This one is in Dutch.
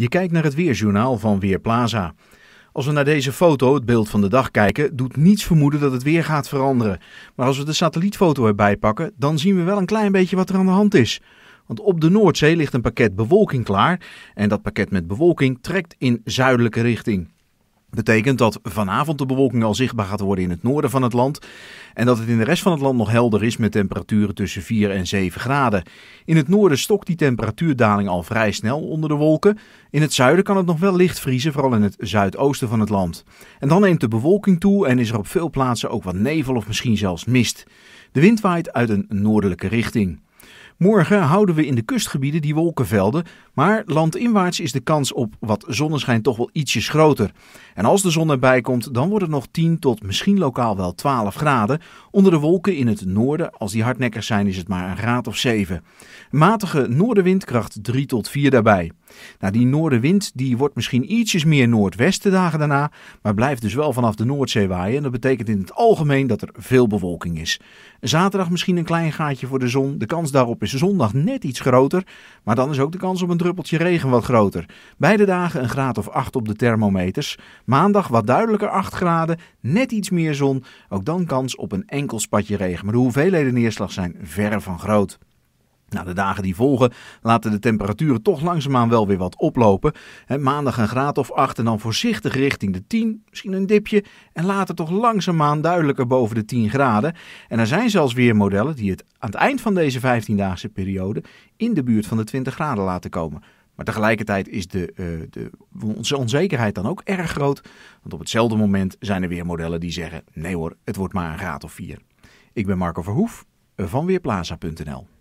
Je kijkt naar het weerjournaal van Weerplaza. Als we naar deze foto, het beeld van de dag, kijken, doet niets vermoeden dat het weer gaat veranderen. Maar als we de satellietfoto erbij pakken, dan zien we wel een klein beetje wat er aan de hand is. Want op de Noordzee ligt een pakket bewolking klaar en dat pakket met bewolking trekt in zuidelijke richting. Betekent dat vanavond de bewolking al zichtbaar gaat worden in het noorden van het land. En dat het in de rest van het land nog helder is met temperaturen tussen 4 en 7 graden. In het noorden stokt die temperatuurdaling al vrij snel onder de wolken. In het zuiden kan het nog wel licht vriezen, vooral in het zuidoosten van het land. En dan neemt de bewolking toe en is er op veel plaatsen ook wat nevel of misschien zelfs mist. De wind waait uit een noordelijke richting. Morgen houden we in de kustgebieden die wolkenvelden, maar landinwaarts is de kans op wat zonneschijn toch wel ietsjes groter. En als de zon erbij komt, dan wordt het nog 10 tot misschien lokaal wel 12 graden. Onder de wolken in het noorden, als die hardnekkig zijn, is het maar een graad of 7. Matige noordenwindkracht 3 tot 4 daarbij. Nou, die noordenwind die wordt misschien ietsjes meer noordwesten dagen daarna, maar blijft dus wel vanaf de Noordzee waaien. En dat betekent in het algemeen dat er veel bewolking is. Zaterdag misschien een klein gaatje voor de zon. De kans daarop is zondag net iets groter, maar dan is ook de kans op een druppeltje regen wat groter. Beide dagen een graad of 8 op de thermometers. Maandag wat duidelijker 8 graden, net iets meer zon. Ook dan kans op een enkel spatje regen. Maar de hoeveelheden neerslag zijn verre van groot. Na de dagen die volgen laten de temperaturen toch langzaamaan wel weer wat oplopen. maandag een graad of 8 en dan voorzichtig richting de 10, misschien een dipje. En later toch langzaamaan duidelijker boven de 10 graden. En er zijn zelfs weer modellen die het aan het eind van deze 15-daagse periode in de buurt van de 20 graden laten komen. Maar tegelijkertijd is de, uh, de, onzekerheid dan ook erg groot. Want op hetzelfde moment zijn er weer modellen die zeggen: nee hoor, het wordt maar een graad of 4. Ik ben Marco Verhoef eh, van Weerplaza.nl.